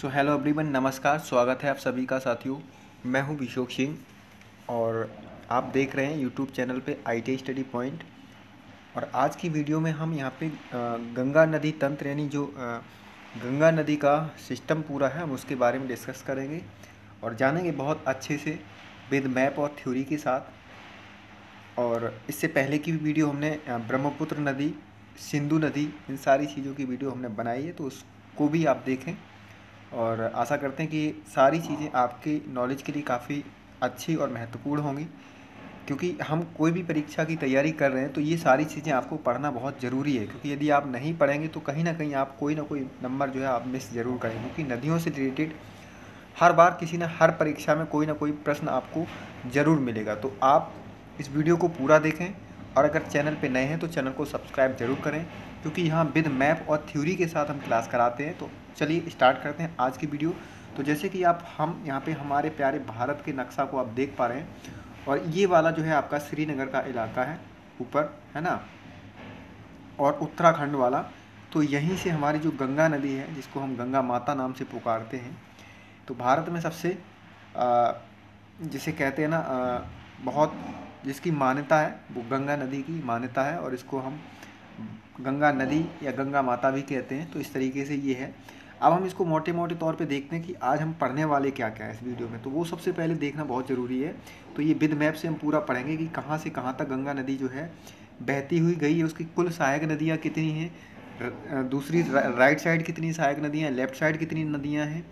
so hello everyone नमस्कार स्वागत है आप सभी का साथियों मैं हूं विशोक सिंह और आप देख रहे हैं यूट्यूब चैनल पे टी स्टडी पॉइंट और आज की वीडियो में हम यहाँ पे गंगा नदी तंत्र यानी जो गंगा नदी का सिस्टम पूरा है हम उसके बारे में डिस्कस करेंगे और जानेंगे बहुत अच्छे से विद मैप और थ्योरी के साथ और इससे पहले की भी वीडियो हमने ब्रह्मपुत्र नदी सिंधु नदी इन सारी चीज़ों की वीडियो हमने बनाई है तो उसको भी आप देखें और आशा करते हैं कि सारी चीज़ें आपकी नॉलेज के लिए काफ़ी अच्छी और महत्वपूर्ण होंगी क्योंकि हम कोई भी परीक्षा की तैयारी कर रहे हैं तो ये सारी चीज़ें आपको पढ़ना बहुत ज़रूरी है क्योंकि यदि आप नहीं पढ़ेंगे तो कहीं ना कहीं आप कोई ना कोई नंबर जो है आप मिस ज़रूर करेंगे क्योंकि नदियों से रिलेटेड हर बार किसी न हर परीक्षा में कोई ना कोई प्रश्न आपको ज़रूर मिलेगा तो आप इस वीडियो को पूरा देखें और अगर चैनल पर नए हैं तो चैनल को सब्सक्राइब जरूर करें क्योंकि यहाँ विद मैप और थ्योरी के साथ हम क्लास कराते हैं तो चलिए स्टार्ट करते हैं आज की वीडियो तो जैसे कि आप हम यहाँ पे हमारे प्यारे भारत के नक्शा को आप देख पा रहे हैं और ये वाला जो है आपका श्रीनगर का इलाका है ऊपर है ना और उत्तराखंड वाला तो यहीं से हमारी जो गंगा नदी है जिसको हम गंगा माता नाम से पुकारते हैं तो भारत में सबसे जिसे कहते हैं ना बहुत जिसकी मान्यता है वो गंगा नदी की मान्यता है और इसको हम गंगा नदी या गंगा माता भी कहते हैं तो इस तरीके से ये है अब हम इसको मोटे मोटे तौर पे देखते हैं कि आज हम पढ़ने वाले क्या क्या है इस वीडियो में तो वो सबसे पहले देखना बहुत ज़रूरी है तो ये विद मैप से हम पूरा पढ़ेंगे कि कहाँ से कहाँ तक गंगा नदी जो है बहती हुई गई है उसकी कुल सहायक नदियाँ कितनी हैं दूसरी रा, राइट साइड कितनी सहायक नदियाँ लेफ्ट साइड कितनी नदियाँ हैं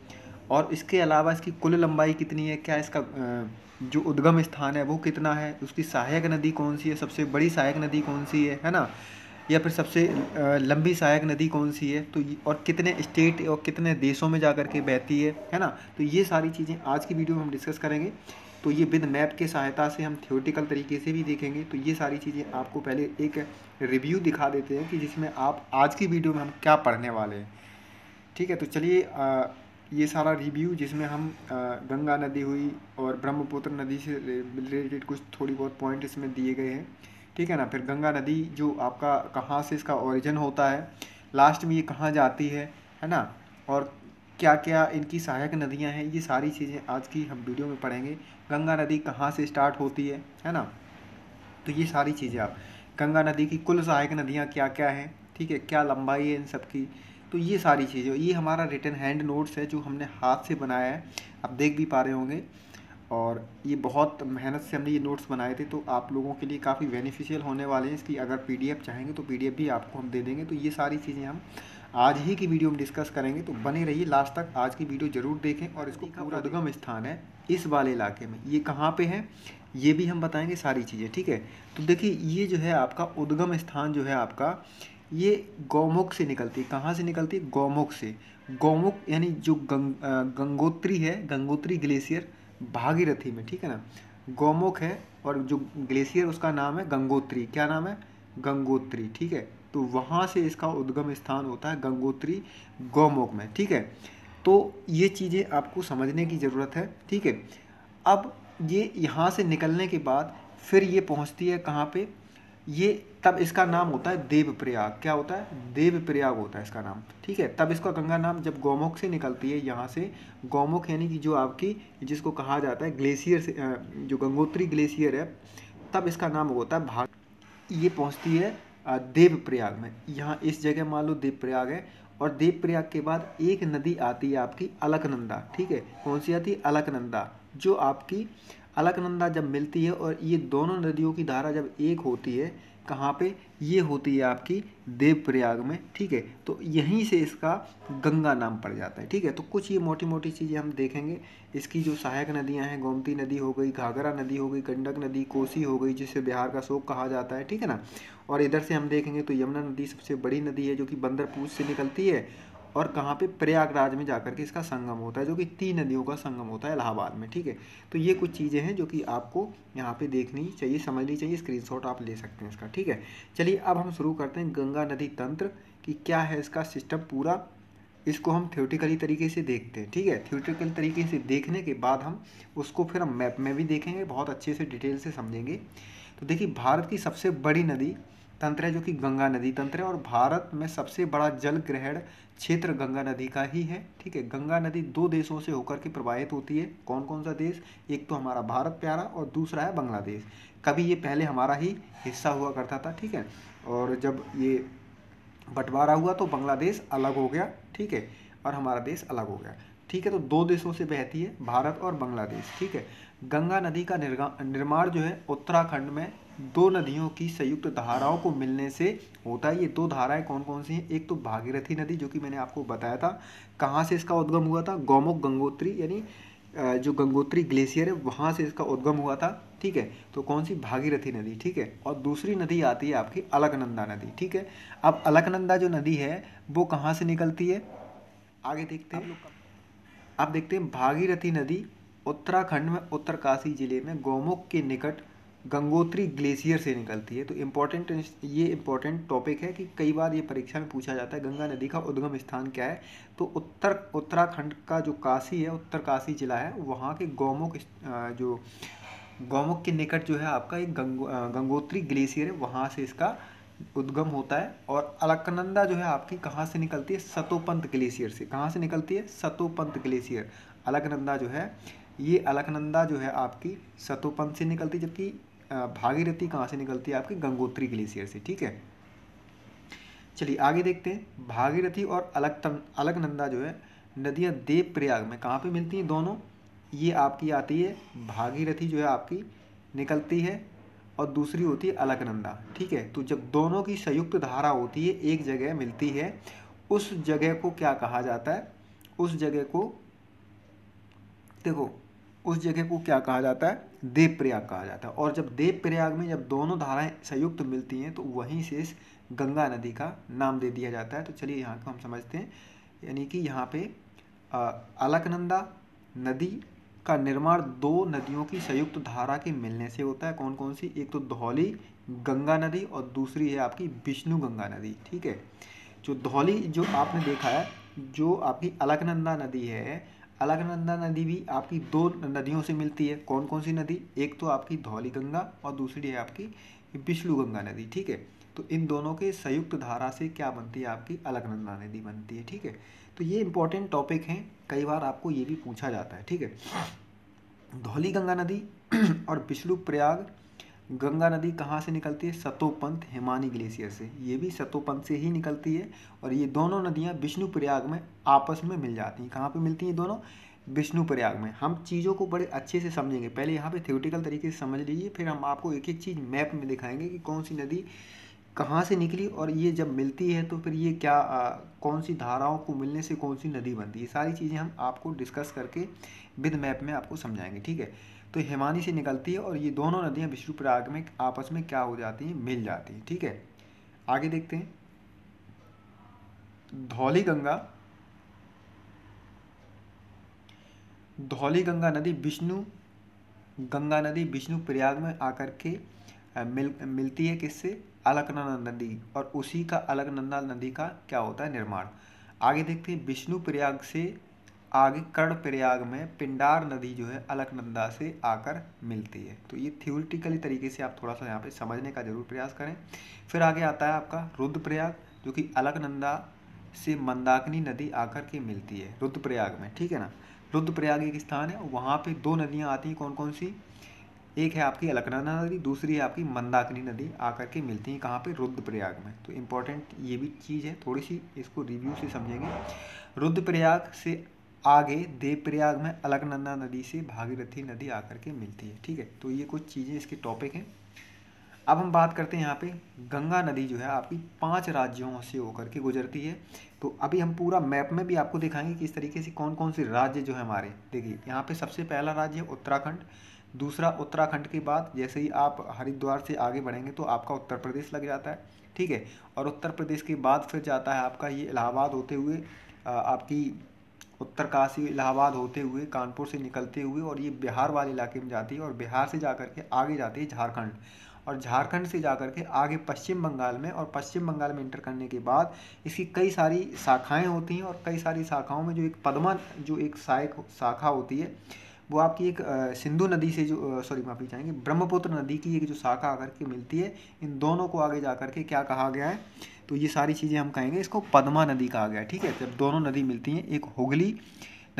और इसके अलावा इसकी कुल लंबाई कितनी है क्या इसका जो उद्गम स्थान है वो कितना है उसकी सहायक नदी कौन सी है सबसे बड़ी सहायक नदी कौन सी है है ना या फिर सबसे लंबी सहायक नदी कौन सी है तो और कितने स्टेट और कितने देशों में जा कर के बहती है है ना तो ये सारी चीज़ें आज की वीडियो में हम डिस्कस करेंगे तो ये विद मैप के सहायता से हम थियोटिकल तरीके से भी देखेंगे तो ये सारी चीज़ें आपको पहले एक रिव्यू दिखा देते हैं कि जिसमें आप आज की वीडियो में हम क्या पढ़ने वाले हैं ठीक है तो चलिए ये सारा रिव्यू जिसमें हम गंगा नदी हुई और ब्रह्मपुत्र नदी से रिलेटेड कुछ थोड़ी बहुत पॉइंट इसमें दिए गए हैं ठीक है ना फिर गंगा नदी जो आपका कहाँ से इसका ओरिजिन होता है लास्ट में ये कहाँ जाती है है ना और क्या क्या इनकी सहायक नदियाँ हैं ये सारी चीज़ें आज की हम वीडियो में पढ़ेंगे गंगा नदी कहाँ से स्टार्ट होती है है ना तो ये सारी चीज़ें आप गंगा नदी की कुल सहायक नदियाँ क्या क्या हैं ठीक है क्या लंबाई है इन सब की तो ये सारी चीज़ें ये हमारा रिटर्न हैंड नोट्स है जो हमने हाथ से बनाया है आप देख भी पा रहे होंगे और ये बहुत मेहनत से हमने ये नोट्स बनाए थे तो आप लोगों के लिए काफ़ी बेनिफिशियल होने वाले हैं इसकी अगर पीडीएफ चाहेंगे तो पीडीएफ भी आपको हम दे देंगे तो ये सारी चीज़ें हम आज ही की वीडियो में डिस्कस करेंगे तो बने रहिए लास्ट तक आज की वीडियो जरूर देखें और इसको पूरा उद्गम स्थान है इस वाले इलाके में ये कहाँ पे है ये भी हम बताएंगे सारी चीज़ें ठीक है तो देखिए ये जो है आपका उद्गम स्थान जो है आपका ये गौमुख से निकलती है कहाँ से निकलती है गौमुख से गौमुख यानी जो गंग गंगोत्री है गंगोत्री ग्लेशियर भागीरथी में ठीक है ना गौमुख है और जो ग्लेशियर उसका नाम है गंगोत्री क्या नाम है गंगोत्री ठीक है तो वहाँ से इसका उद्गम स्थान होता है गंगोत्री गौमुख में ठीक है तो ये चीज़ें आपको समझने की ज़रूरत है ठीक है अब ये यहाँ से निकलने के बाद फिर ये पहुँचती है कहाँ पर ये तब इसका नाम होता है देवप्रयाग क्या होता है देवप्रयाग होता है इसका नाम ठीक है तब इसका गंगा नाम जब गौमुख से निकलती है यहाँ से गौमुख यानी कि जो आपकी जिसको कहा जाता है ग्लेशियर से जो गंगोत्री ग्लेशियर है तब इसका नाम होता है भाग ये पहुँचती है देवप्रयाग में यहाँ इस जगह मान लो देवप्रयाग है और देवप्रयाग के बाद एक नदी आती है आपकी अलकनंदा ठीक है कौन सी आती है अलकनंदा जो आपकी अलकनंदा जब मिलती है और ये दोनों नदियों की धारा जब एक होती है कहाँ पे ये होती है आपकी देवप्रयाग में ठीक है तो यहीं से इसका गंगा नाम पड़ जाता है ठीक है तो कुछ ये मोटी मोटी चीज़ें हम देखेंगे इसकी जो सहायक नदियां हैं गोमती नदी हो गई घाघरा नदी हो गई गंडक नदी कोसी हो गई जिसे बिहार का शोक कहा जाता है ठीक है ना और इधर से हम देखेंगे तो यमुना नदी सबसे बड़ी नदी है जो कि बंदरपूज से निकलती है और कहाँ पे प्रयागराज में जाकर के इसका संगम होता है जो कि तीन नदियों का संगम होता है इलाहाबाद में ठीक है तो ये कुछ चीज़ें हैं जो कि आपको यहाँ पे देखनी चाहिए समझनी चाहिए स्क्रीनशॉट आप ले सकते हैं इसका ठीक है चलिए अब हम शुरू करते हैं गंगा नदी तंत्र कि क्या है इसका सिस्टम पूरा इसको हम थ्योरेटिकली तरीके से देखते हैं ठीक है थ्योरेटिकल तरीके से देखने के बाद हम उसको फिर हम मैप में भी देखेंगे बहुत अच्छे से डिटेल से समझेंगे तो देखिए भारत की सबसे बड़ी नदी तंत्र है जो कि गंगा नदी तंत्र है और भारत में सबसे बड़ा जल ग्रहण क्षेत्र गंगा नदी का ही है ठीक है गंगा नदी दो देशों से होकर के प्रवाहित होती है कौन कौन सा देश एक तो हमारा भारत प्यारा और दूसरा है बांग्लादेश कभी ये पहले हमारा ही हिस्सा हुआ करता था ठीक है और जब ये बंटवारा हुआ तो बांग्लादेश अलग हो गया ठीक है और हमारा देश अलग हो गया ठीक है तो दो देशों से बहती है भारत और बांग्लादेश ठीक है गंगा नदी का निर्माण जो है उत्तराखंड में दो नदियों की संयुक्त धाराओं को मिलने से होता है ये दो धाराएं कौन कौन सी हैं एक तो भागीरथी नदी जो कि मैंने आपको बताया था कहाँ से इसका उद्गम हुआ था गौमुख गंगोत्री यानी जो गंगोत्री ग्लेशियर है वहाँ से इसका उद्गम हुआ था ठीक है तो कौन सी भागीरथी नदी ठीक है और दूसरी नदी आती है आपकी अलकनंदा नदी ठीक है अब अलकनंदा जो नदी है वो कहाँ से निकलती है आगे देखते हैं आप देखते हैं भागीरथी नदी उत्तराखंड में उत्तरकाशी जिले में गौमुख के निकट गंगोत्री ग्लेशियर से निकलती है तो इम्पोर्टेंट ये इम्पोर्टेंट टॉपिक है कि कई बार ये परीक्षा में पूछा जाता है गंगा नदी का उद्गम स्थान क्या है तो उत्तर उत्तराखंड का जो काशी है उत्तर काशी जिला है वहाँ के गौमुख जो गौमुख के निकट जो है आपका एक गंगो गंगोत्री ग्लेशियर है वहाँ से इसका उद्गम होता है और अलकनंदा जो है आपकी कहाँ से निकलती है सतोपंत ग्लेशियर से कहाँ से निकलती है सतोपंत ग्लेशियर अलकनंदा जो है ये अलकनंदा जो है आपकी सतोपंत से निकलती है जबकि भागीरथी कहाँ से निकलती है आपकी गंगोत्री ग्लेशियर से ठीक है चलिए आगे देखते हैं भागीरथी और अलगतम अलगनंदा जो है नदियाँ देव प्रयाग में कहाँ पे मिलती हैं दोनों ये आपकी आती है भागीरथी जो है आपकी निकलती है और दूसरी होती है अलकनंदा ठीक है तो जब दोनों की संयुक्त धारा होती है एक जगह मिलती है उस जगह को क्या कहा जाता है उस जगह को देखो उस जगह को क्या कहा जाता है देव प्रयाग कहा जाता है और जब देव प्रयाग में जब दोनों धाराएं संयुक्त मिलती हैं तो वहीं से इस गंगा नदी का नाम दे दिया जाता है तो चलिए यहाँ को हम समझते हैं यानी कि यहाँ पे अलकनंदा नदी का निर्माण दो नदियों की संयुक्त धारा के मिलने से होता है कौन कौन सी एक तो धौली गंगा नदी और दूसरी है आपकी विष्णु गंगा नदी ठीक है जो धौली जो आपने देखा है जो आपकी अलकनंदा नदी है अलकनंदा नदी भी आपकी दो नदियों से मिलती है कौन कौन सी नदी एक तो आपकी धौली गंगा और दूसरी है आपकी बिश्लू गंगा नदी ठीक है तो इन दोनों के संयुक्त धारा से क्या बनती है आपकी अलकनंदा नदी बनती है ठीक है तो ये इंपॉर्टेंट टॉपिक हैं कई बार आपको ये भी पूछा जाता है ठीक है धौली गंगा नदी और बिश्लू प्रयाग गंगा नदी कहाँ से निकलती है सतोपंत हिमानी ग्लेशियर से ये भी सतोपंत से ही निकलती है और ये दोनों नदियाँ विष्णु प्रयाग में आपस में मिल जाती हैं कहाँ पे मिलती हैं दोनों विष्णु प्रयाग में हम चीज़ों को बड़े अच्छे से समझेंगे पहले यहाँ पे थ्योरेटिकल तरीके से समझ लीजिए फिर हम आपको एक एक चीज़ मैप में दिखाएंगे कि कौन सी नदी कहाँ से निकली और ये जब मिलती है तो फिर ये क्या आ, कौन सी धाराओं को मिलने से कौन सी नदी बनती है सारी चीज़ें हम आपको डिस्कस करके विद मैप में आपको समझाएँगे ठीक है तो हेमानी से निकलती है और ये दोनों नदियाँ विष्णुप्रयाग में आपस में क्या हो जाती हैं मिल जाती हैं ठीक है आगे देखते हैं धौली गंगा धौली गंगा नदी विष्णु गंगा नदी विष्णु प्रयाग में आकर के मिल मिलती है किससे अलकनंदा नदी और उसी का अलकनंदा नदी का क्या होता है निर्माण आगे देखते हैं विष्णु प्रयाग से आगे कर्ण प्रयाग में पिंडार नदी जो है अलकनंदा से आकर मिलती है तो ये थ्योरिटिकली तरीके से आप थोड़ा सा यहाँ पे समझने का ज़रूर प्रयास करें फिर आगे आता है आपका रुद्रप्रयाग जो कि अलकनंदा से मंदाकिनी नदी आकर के मिलती है रुद्रप्रयाग में ठीक है ना रुद्रप्रयाग एक स्थान है वहाँ पर दो नदियाँ आती हैं कौन कौन सी एक है आपकी अलकनंदा नदी दूसरी है आपकी मंदाकिनी नदी आकर के मिलती है कहाँ पे रुद्रप्रयाग में तो इम्पोर्टेंट ये भी चीज़ है थोड़ी सी इसको रिव्यू से समझेंगे रुद्रप्रयाग से आगे देवप्रयाग में अलकनंदा नदी से भागीरथी नदी आकर के मिलती है ठीक है तो ये कुछ चीज़ें इसके टॉपिक हैं अब हम बात करते हैं यहाँ पे गंगा नदी जो है आपकी पांच राज्यों से होकर के गुजरती है तो अभी हम पूरा मैप में भी आपको दिखाएंगे कि इस तरीके से कौन कौन से राज्य जो है हमारे देखिए यहाँ पे सबसे पहला राज्य है उत्तराखंड दूसरा उत्तराखंड के बाद जैसे ही आप हरिद्वार से आगे बढ़ेंगे तो आपका उत्तर प्रदेश लग जाता है ठीक है और उत्तर प्रदेश के बाद फिर जाता है आपका ये इलाहाबाद होते हुए आपकी उत्तरकाशी इलाहाबाद होते हुए कानपुर से निकलते हुए और ये बिहार वाले इलाके में जाती है और बिहार से जा के आगे जाती है झारखंड और झारखंड से जा के आगे पश्चिम बंगाल में और पश्चिम बंगाल में इंटर करने के बाद इसकी कई सारी शाखाएँ होती हैं और कई सारी शाखाओं में जो एक पद्मा जो एक सहायक शाखा होती है वो आपकी एक सिंधु नदी से जो सॉरी माफी चाहेंगे ब्रह्मपुत्र नदी की एक जो शाखा आकर के मिलती है इन दोनों को आगे जा कर के क्या कहा गया है तो ये सारी चीज़ें हम कहेंगे इसको पद्मा नदी कहा गया है ठीक है जब दोनों नदी मिलती हैं एक हुगली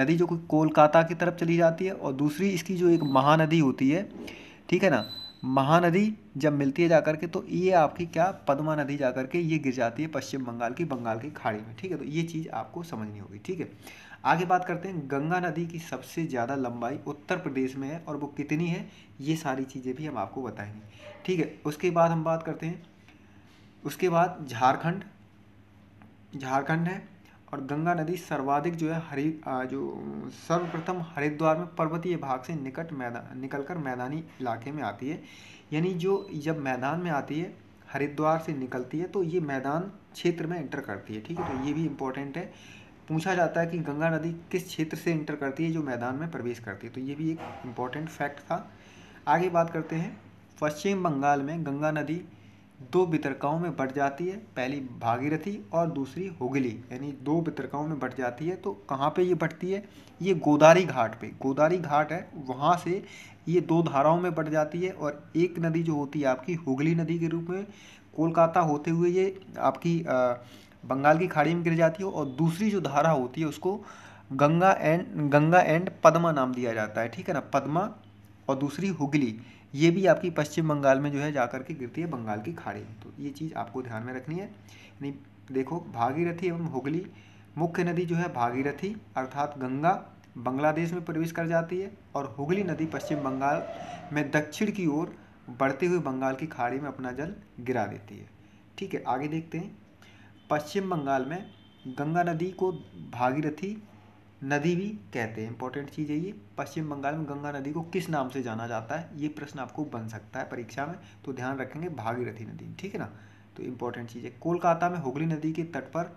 नदी जो कि कोलकाता की तरफ चली जाती है और दूसरी इसकी जो एक महानदी होती है ठीक है ना महानदी जब मिलती है जाकर के तो ये आपकी क्या पद्मा नदी जाकर के ये गिर जाती है पश्चिम बंगाल की बंगाल की खाड़ी में ठीक है तो ये चीज़ आपको समझनी होगी ठीक है आगे बात करते हैं गंगा नदी की सबसे ज़्यादा लंबाई उत्तर प्रदेश में है और वो कितनी है ये सारी चीज़ें भी हम आपको बताएंगे ठीक है उसके बाद हम बात करते हैं उसके बाद झारखंड झारखंड है और गंगा नदी सर्वाधिक जो है हरि जो सर्वप्रथम हरिद्वार में पर्वतीय भाग से निकट मैदान निकल कर मैदानी इलाके में आती है यानी जो जब मैदान में आती है हरिद्वार से निकलती है तो ये मैदान क्षेत्र में एंटर करती है ठीक है तो ये भी इम्पोर्टेंट है पूछा जाता है कि गंगा नदी किस क्षेत्र से इंटर करती है जो मैदान में प्रवेश करती है तो ये भी एक इम्पॉर्टेंट फैक्ट था आगे बात करते हैं पश्चिम बंगाल में गंगा नदी दो वितरकाओं में बढ़ जाती है पहली भागीरथी और दूसरी होगली यानी दो वितरकाओं में बढ़ जाती है तो कहाँ पे ये बढ़ती है ये गोदारी घाट पे गोदारी घाट है वहाँ से ये दो धाराओं में बढ़ जाती है और एक नदी जो होती है आपकी हुगली नदी के रूप में कोलकाता होते हुए ये आपकी बंगाल की खाड़ी में गिर जाती है और दूसरी जो धारा होती है उसको गंगा एंड गंगा एंड पद्मा नाम दिया जाता है ठीक है ना पद्मा और दूसरी हुगली ये भी आपकी पश्चिम बंगाल में जो है जाकर के गिरती है बंगाल की खाड़ी में तो ये चीज़ आपको ध्यान में रखनी है यानी देखो भागीरथी एवं हुगली मुख्य नदी जो है भागीरथी अर्थात गंगा बांग्लादेश में प्रवेश कर जाती है और हुगली नदी पश्चिम बंगाल में दक्षिण की ओर बढ़ते हुए बंगाल की खाड़ी में अपना जल गिरा देती है ठीक है आगे देखते हैं पश्चिम बंगाल में गंगा नदी को भागीरथी नदी भी कहते हैं इंपॉर्टेंट चीज़ है ये पश्चिम बंगाल में गंगा नदी को किस नाम से जाना जाता है ये प्रश्न आपको बन सकता है परीक्षा में तो ध्यान रखेंगे भागीरथी नदी ठीक है ना तो इम्पोर्टेंट चीज़ है कोलकाता में हुगली नदी के तट पर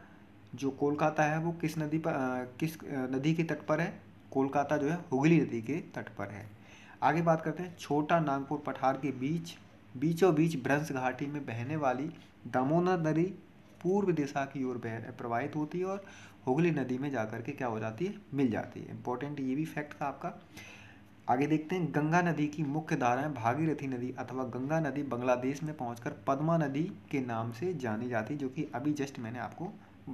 जो कोलकाता है वो किस नदी पर आ, किस नदी के तट पर है कोलकाता जो है हुगली नदी के तट पर है आगे बात करते हैं छोटा नागपुर पठार के बीच बीचों बीच भ्रंश घाटी में बहने वाली दामोदर नदी पूर्व दिशा की ओर बह प्रवाहित होती है और हुगली नदी में जाकर के क्या हो जाती है मिल जाती है इंपॉर्टेंट ये भी फैक्ट था आपका आगे देखते हैं गंगा नदी की मुख्य धाराएं भागीरथी नदी अथवा गंगा नदी बांग्लादेश में पहुंचकर पद्मा नदी के नाम से जानी जाती है जो कि अभी जस्ट मैंने आपको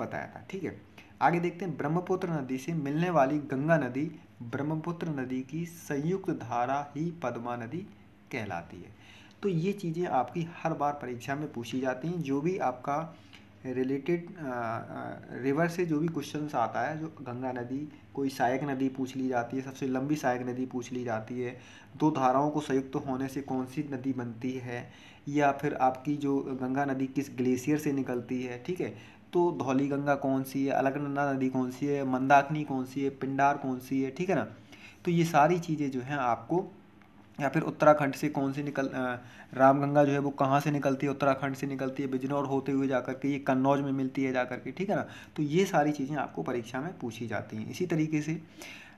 बताया था ठीक है आगे देखते हैं ब्रह्मपुत्र नदी से मिलने वाली गंगा नदी ब्रह्मपुत्र नदी की संयुक्त धारा ही पद्मा नदी कहलाती है तो ये चीज़ें आपकी हर बार परीक्षा में पूछी जाती हैं जो भी आपका रिलेटेड रिवर uh, uh, से जो भी क्वेश्चन आता है जो गंगा नदी कोई सहायक नदी पूछ ली जाती है सबसे लंबी सहायक नदी पूछ ली जाती है दो धाराओं को संयुक्त तो होने से कौन सी नदी बनती है या फिर आपकी जो गंगा नदी किस ग्लेशियर से निकलती है ठीक है तो धौली गंगा कौन सी है अलकनंदा नदी कौन सी है मंदाकिनी कौन सी है पिंडार कौन सी है ठीक है ना तो ये सारी चीज़ें जो हैं आपको या फिर उत्तराखंड से कौन सी निकल रामगंगा जो है वो कहाँ से निकलती है उत्तराखंड से निकलती है बिजनौर होते हुए जा कर के ये कन्नौज में मिलती है जा कर के ठीक है ना तो ये सारी चीज़ें आपको परीक्षा में पूछी जाती हैं इसी तरीके से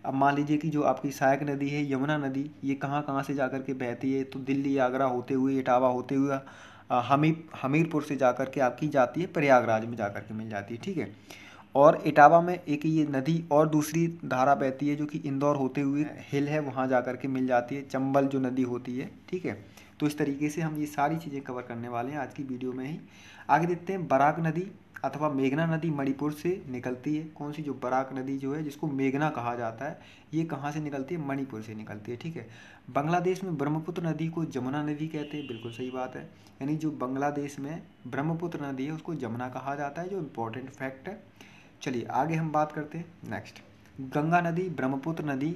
अब मान लीजिए कि जो आपकी सहायक नदी है यमुना नदी ये कहाँ कहाँ से जा कर के बहती है तो दिल्ली आगरा होते हुए इटावा होते हुए हमीर हमीरपुर से जा कर के आपकी जाती है प्रयागराज में जा कर के मिल जाती है ठीक है और इटावा में एक ये नदी और दूसरी धारा बहती है जो कि इंदौर होते हुए हिल है वहाँ जा कर के मिल जाती है चंबल जो नदी होती है ठीक है तो इस तरीके से हम ये सारी चीज़ें कवर करने वाले हैं आज की वीडियो में ही आगे देखते हैं बराक नदी अथवा मेघना नदी मणिपुर से निकलती है कौन सी जो बराक नदी जो है जिसको मेघना कहा जाता है ये कहाँ से निकलती है मणिपुर से निकलती है ठीक है बांग्लादेश में ब्रह्मपुत्र नदी को जमुना नदी कहते हैं बिल्कुल सही बात है यानी जो बांग्लादेश में ब्रह्मपुत्र नदी है उसको जमुना कहा जाता है जो इम्पोर्टेंट फैक्ट है चलिए आगे हम बात करते हैं नेक्स्ट गंगा नदी ब्रह्मपुत्र नदी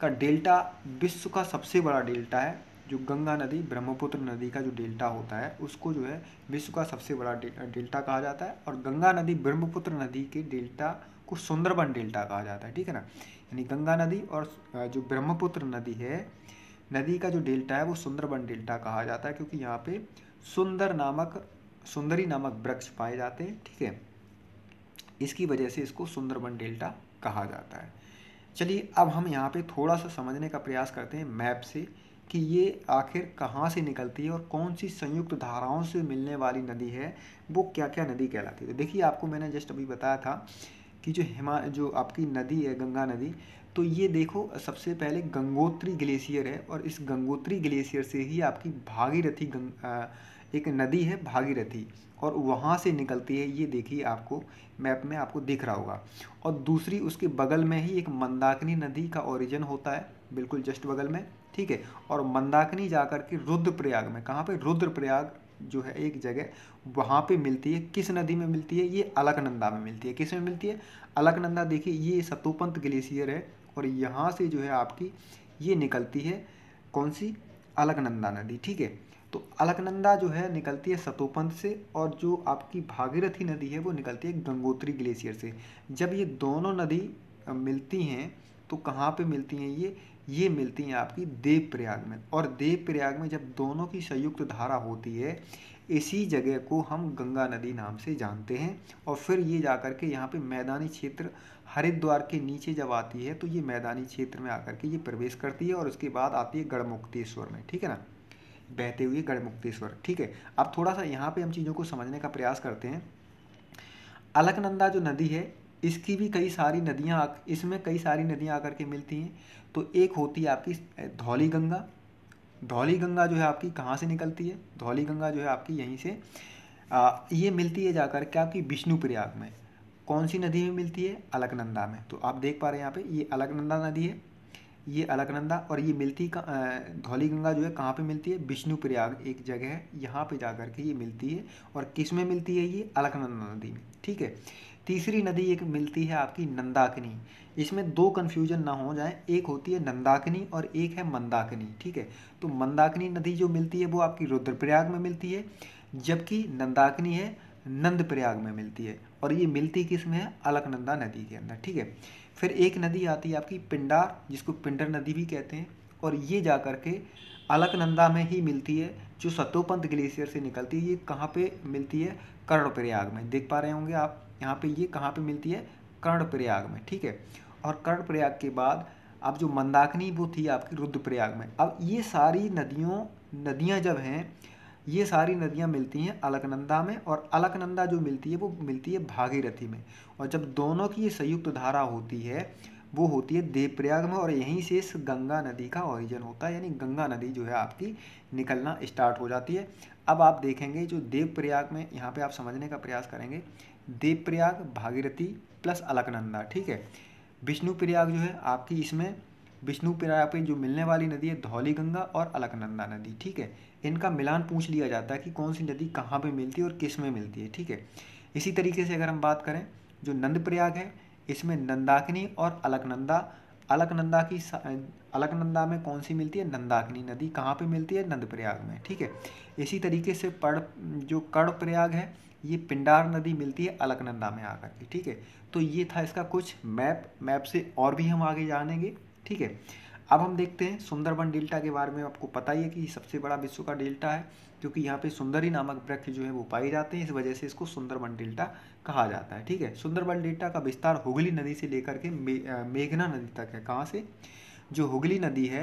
का डेल्टा विश्व का सबसे बड़ा डेल्टा है जो गंगा नदी ब्रह्मपुत्र नदी का जो डेल्टा होता है उसको जो है विश्व का सबसे बड़ा डे, डेल्टा कहा जाता है और गंगा नदी ब्रह्मपुत्र नदी के डेल्टा को सुंदरबन डेल्टा कहा जाता है ठीक है ना यानी गंगा नदी और जो ब्रह्मपुत्र नदी है नदी का जो डेल्टा है वो सुंदरबन डेल्टा कहा जाता है क्योंकि यहाँ पे सुंदर नामक सुंदरी नामक वृक्ष पाए जाते हैं ठीक है इसकी वजह से इसको सुंदरबन डेल्टा कहा जाता है चलिए अब हम यहाँ पे थोड़ा सा समझने का प्रयास करते हैं मैप से कि ये आखिर कहाँ से निकलती है और कौन सी संयुक्त धाराओं से मिलने वाली नदी है वो क्या क्या नदी कहलाती है तो देखिए आपको मैंने जस्ट अभी बताया था कि जो हिमा जो आपकी नदी है गंगा नदी तो ये देखो सबसे पहले गंगोत्री ग्लेशियर है और इस गंगोत्री ग्लेशियर से ही आपकी भागीरथी गंग एक नदी है भागीरथी और वहाँ से निकलती है ये देखिए आपको मैप में आपको दिख रहा होगा और दूसरी उसके बगल में ही एक मंदाकिनी नदी का ओरिजिन होता है बिल्कुल जस्ट बगल में ठीक है और मंदाकिनी जाकर के रुद्रप्रयाग में कहाँ पे रुद्रप्रयाग जो है एक जगह वहाँ पे मिलती है किस नदी में मिलती है ये अलकनंदा में मिलती है किस में मिलती है अलकनंदा देखिए ये सतोपंत ग्लेशियर है और यहाँ से जो है आपकी ये निकलती है कौन सी अलकनंदा नदी ठीक है तो अलकनंदा जो है निकलती है सतोपंथ से और जो आपकी भागीरथी नदी है वो निकलती है गंगोत्री ग्लेशियर से जब ये दोनों नदी मिलती हैं तो कहाँ पे मिलती हैं ये ये मिलती हैं आपकी देवप्रयाग में और देवप्रयाग में जब दोनों की संयुक्त धारा होती है इसी जगह को हम गंगा नदी नाम से जानते हैं और फिर ये जा कर के यहाँ पर मैदानी क्षेत्र हरिद्वार के नीचे जब आती है तो ये मैदानी क्षेत्र में आकर के ये प्रवेश करती है और उसके बाद आती है गढ़मुक्तेश्वर में ठीक है ना बहते हुए गढ़मुक्तेश्वर ठीक है अब थोड़ा सा यहाँ पे हम चीज़ों को समझने का प्रयास करते हैं अलकनंदा जो नदी है इसकी भी कई सारी नदियाँ इसमें कई सारी नदियाँ आकर के मिलती हैं तो एक होती है आपकी धौली गंगा धौली गंगा जो है आपकी कहाँ से निकलती है धौली गंगा जो है आपकी यहीं से आ, ये मिलती है जाकर के आपकी विष्णु प्रयाग में कौन सी नदी में मिलती है अलकनंदा में तो आप देख पा रहे हैं यहाँ पे ये अलकनंदा नदी है ये अलकनंदा और ये मिलती धौली गंगा जो है कहाँ पे मिलती है विष्णु प्रयाग एक जगह है यहाँ पे जा कर के ये मिलती है और किस में मिलती है ये अलकनंदा नदी में ठीक है तीसरी नदी एक मिलती है आपकी नंदाकिनी इसमें दो कन्फ्यूजन ना हो जाए एक होती है नंदाकिनी और एक है मंदाकिनी ठीक है तो मंदाकिनी नदी जो मिलती है वो आपकी रुद्रप्रयाग में मिलती है जबकि नंदाकिनी है नंद प्रयाग में मिलती है और ये मिलती किस में है अलकनंदा नदी के अंदर ठीक है फिर एक नदी आती है आपकी पिंडार जिसको पिंडर नदी भी कहते हैं और ये जा कर के अलकनंदा में ही मिलती है जो सत्योपंत ग्लेशियर से निकलती है ये कहाँ पे मिलती है कर्ण प्रयाग में देख पा रहे होंगे आप यहाँ पे ये कहाँ पे मिलती है कर्ण प्रयाग में ठीक है और कर्ण प्रयाग के बाद अब जो मंदाकिनी वो थी आपकी रुद्रप्रयाग में अब ये सारी नदियों नदियाँ जब हैं ये सारी नदियाँ मिलती हैं अलकनंदा में और अलकनंदा जो मिलती है वो मिलती है भागीरथी में और जब दोनों की ये संयुक्त धारा होती है वो होती है देवप्रयाग में और यहीं से इस गंगा नदी का ओरिजिन होता है यानी गंगा नदी जो है आपकी निकलना स्टार्ट हो जाती है अब आप देखेंगे जो देवप्रयाग में यहाँ पे आप समझने का प्रयास करेंगे देवप्रयाग भागीरथी प्लस अलकनंदा ठीक है विष्णु प्रयाग जो है आपकी इसमें विष्णु प्रयाग पे जो मिलने वाली नदी है धौली गंगा और अलकनंदा नदी ठीक है इनका मिलान पूछ लिया जाता है कि कौन सी नदी कहाँ पे मिलती है और किस में मिलती है ठीक है इसी तरीके से अगर हम बात करें जो नंदप्रयाग है इसमें नंदाकिनी और अलकनंदा अलकनंदा की अलकनंदा में कौन सी मिलती है नंदाकिनी नदी कहाँ पे मिलती है नंदप्रयाग में ठीक है इसी तरीके से पड़ जो कड़ प्रयाग है ये पिंडार नदी मिलती है अलकनंदा में आकर के ठीक है तो ये था इसका कुछ मैप मैप से और भी हम आगे जानेंगे ठीक है अब हम देखते हैं सुंदरबन डेल्टा के बारे में आपको पता ही है कि सबसे बड़ा विश्व का डेल्टा है क्योंकि यहाँ पे सुंदरी नामक वृक्ष जो है वो पाए जाते हैं इस वजह से इसको सुंदरबन डेल्टा कहा जाता है ठीक है सुंदरबन डेल्टा का विस्तार हुगली नदी से लेकर के मेघना नदी तक है कहाँ से जो हुगली नदी है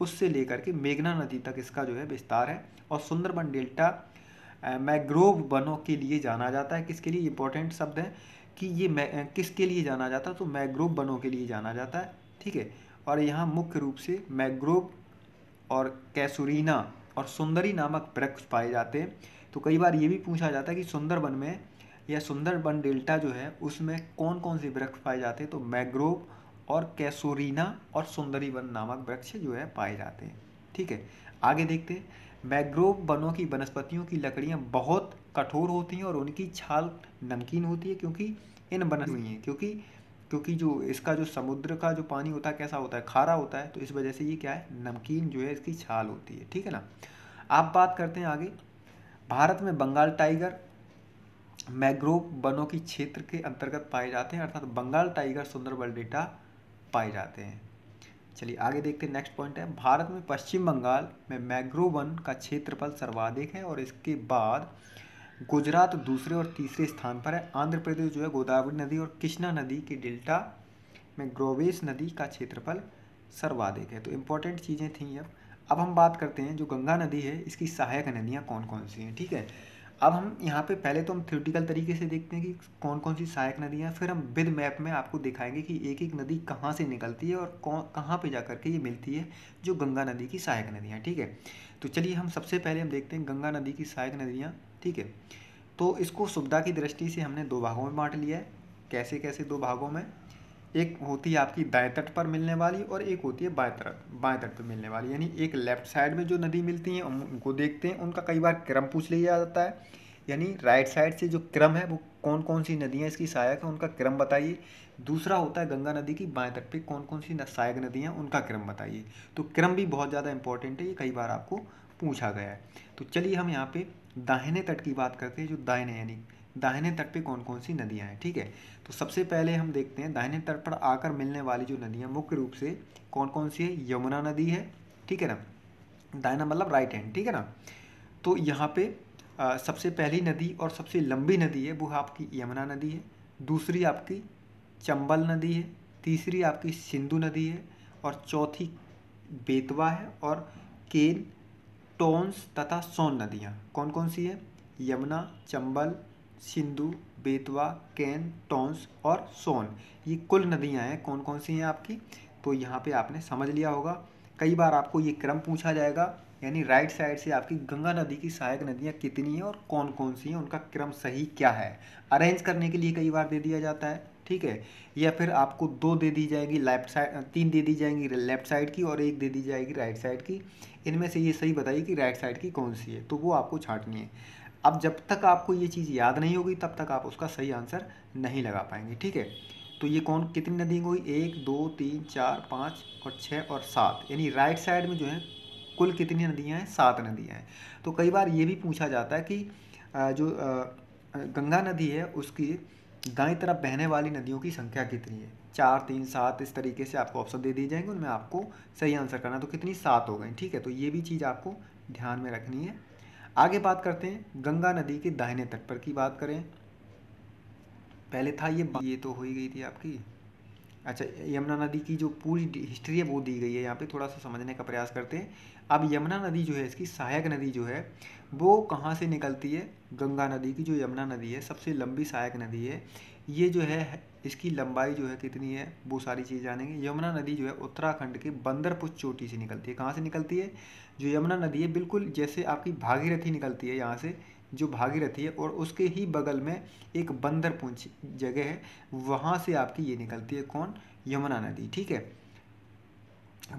उससे लेकर के मेघना नदी तक इसका जो है विस्तार है और सुंदरबन डेल्टा मैग्रोव वनों के लिए जाना जाता है किसके लिए इंपॉर्टेंट शब्द है कि ये किसके लिए जाना जाता है तो मैग्रोव वनों के लिए जाना जाता है ठीक है और यहाँ मुख्य रूप से मैग्रोव और कैसुरीना और सुंदरी नामक वृक्ष पाए जाते हैं तो कई बार ये भी पूछा जाता है कि सुंदरबन में या सुंदरबन डेल्टा जो है उसमें कौन कौन से वृक्ष पाए जाते हैं तो मैग्रोव और कैसोरीना और सुंदरी वन नामक वृक्ष जो है पाए जाते हैं ठीक है आगे देखते हैं मैग्रोव वनों की वनस्पतियों की लकड़ियाँ बहुत कठोर होती हैं और उनकी छाल नमकीन होती है क्योंकि इन बन हुई हैं क्योंकि क्योंकि जो इसका जो समुद्र का जो पानी होता है कैसा होता है खारा होता है तो इस वजह से ये क्या है नमकीन जो है इसकी छाल होती है ठीक है ना आप बात करते हैं आगे भारत में बंगाल टाइगर मैग्रोव वनों की क्षेत्र के अंतर्गत पाए जाते हैं अर्थात बंगाल टाइगर सुंदरबल डेटा पाए जाते हैं चलिए आगे देखते हैं नेक्स्ट पॉइंट है भारत में पश्चिम बंगाल में मैग्रोव वन का क्षेत्रफल सर्वाधिक है और इसके बाद गुजरात दूसरे और तीसरे स्थान पर है आंध्र प्रदेश जो है गोदावरी नदी और कृष्णा नदी के डेल्टा में ग्रोवेश नदी का क्षेत्रफल सर्वाधिक है तो इम्पोर्टेंट चीज़ें थी अब अब हम बात करते हैं जो गंगा नदी है इसकी सहायक नदियाँ कौन कौन सी हैं ठीक है अब हम यहाँ पे पहले तो हम थ्योरेटिकल तरीके से देखते हैं कि कौन कौन सी सहायक नदियाँ फिर हम विद मैप में आपको दिखाएंगे कि एक एक नदी कहाँ से निकलती है और कौन कहाँ पर जा करके ये मिलती है जो गंगा नदी की सहायक नदियाँ ठीक है तो चलिए हम सबसे पहले हम देखते हैं गंगा नदी की सहायक नदियाँ ठीक है तो इसको सुविधा की दृष्टि से हमने दो भागों में बांट लिया है कैसे कैसे दो भागों में एक होती है आपकी दाएं तट पर मिलने वाली और एक होती है बाएं तरफ बाएं तट पर मिलने वाली यानी एक लेफ्ट साइड में जो नदी मिलती है उनको देखते हैं उनका कई बार क्रम पूछ लिया जाता है यानी राइट साइड से जो क्रम है वो कौन कौन सी नदियाँ इसकी सहायक हैं उनका क्रम बताइए दूसरा होता है गंगा नदी की बाएं तट पर कौन कौन सी सहायक नदियाँ उनका क्रम बताइए तो क्रम भी बहुत ज़्यादा इंपॉर्टेंट है ये कई बार आपको पूछा गया है तो चलिए हम यहाँ पर दाहिने तट की बात करते हैं जो दाहिने यानी दाहिने तट पे कौन कौन सी नदियां हैं ठीक है तो सबसे पहले हम देखते हैं दाहिने तट पर आकर मिलने वाली जो नदियां मुख्य रूप से कौन कौन सी है यमुना नदी है ठीक है ना दाहिना मतलब राइट हैंड ठीक है ना तो यहाँ पे आ, सबसे पहली नदी और सबसे लंबी नदी है वो आपकी यमुना नदी है दूसरी आपकी चंबल नदी है तीसरी आपकी सिंधु नदी है और चौथी बेतवा है और केन टोंस तथा सोन नदियाँ कौन कौन सी है यमुना चंबल सिंधु बेतवा कैन टोंस और सोन ये कुल नदियाँ हैं कौन कौन सी हैं आपकी तो यहाँ पे आपने समझ लिया होगा कई बार आपको ये क्रम पूछा जाएगा यानी राइट साइड से आपकी गंगा नदी की सहायक नदियाँ कितनी हैं और कौन कौन सी हैं उनका क्रम सही क्या है अरेंज करने के लिए कई बार दे दिया जाता है ठीक है या फिर आपको दो दे दी जाएगी लेफ्ट साइड तीन दे दी जाएंगी लेफ्ट साइड की और एक दे दी जाएगी राइट साइड की इनमें से ये सही बताइए कि राइट साइड की कौन सी है तो वो आपको छाटनी है अब जब तक आपको ये चीज़ याद नहीं होगी तब तक आप उसका सही आंसर नहीं लगा पाएंगे ठीक है तो ये कौन कितनी नदी हुई एक दो तीन चार पाँच और छः और सात यानी राइट साइड में जो है कुल कितनी नदियाँ हैं सात नदियाँ हैं तो कई बार ये भी पूछा जाता है कि जो गंगा नदी है उसकी दाएं तरफ बहने वाली नदियों की संख्या कितनी है चार तीन सात इस तरीके से आपको ऑप्शन दे दिए जाएंगे उनमें आपको सही आंसर करना तो कितनी सात हो गई ठीक है तो ये भी चीज़ आपको ध्यान में रखनी है आगे बात करते हैं गंगा नदी के दाहिने तट पर की बात करें पहले था ये ये तो हो ही गई थी आपकी अच्छा यमुना नदी की जो पूरी हिस्ट्री है वो दी गई है यहाँ पे थोड़ा सा समझने का प्रयास करते हैं अब यमुना नदी जो है इसकी सहायक नदी जो है वो कहाँ से निकलती है गंगा नदी की जो यमुना नदी है सबसे लंबी सहायक नदी है ये जो है इसकी लंबाई जो है कितनी है वो सारी चीज़ जानेंगे यमुना नदी जो है उत्तराखंड के बंदरपुर चोटी से निकलती है कहाँ से निकलती है जो यमुना नदी है बिल्कुल जैसे आपकी भागीरथी निकलती है यहाँ से जो भागीरथी है और उसके ही बगल में एक बंदर बंदरपुंज जगह है वहाँ से आपकी ये निकलती है कौन यमुना नदी ठीक है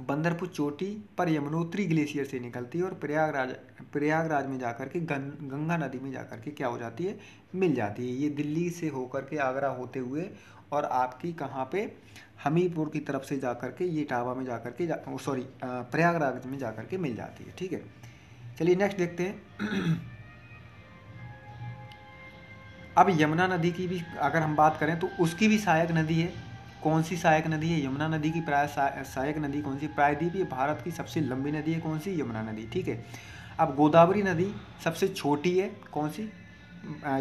बंदरपुर चोटी पर यमुनोत्री ग्लेशियर से निकलती है और प्रयागराज प्रयागराज में जाकर के गं, गंगा नदी में जाकर के क्या हो जाती है मिल जाती है ये दिल्ली से होकर के आगरा होते हुए और आपकी कहाँ पे हमीरपुर की तरफ से जाकर के ये टावा में जाकर के जा, सॉरी प्रयागराज में जाकर के मिल जाती है ठीक है चलिए नेक्स्ट देखते हैं अब यमुना नदी की भी अगर हम बात करें तो उसकी भी सहायक नदी है कौन सी सहायक नदी है यमुना नदी की प्राय सहायक नदी कौन सी प्रायद्वीप ये भारत की सबसे लंबी नदी है कौन सी यमुना नदी ठीक है अब गोदावरी नदी सबसे छोटी है कौन सी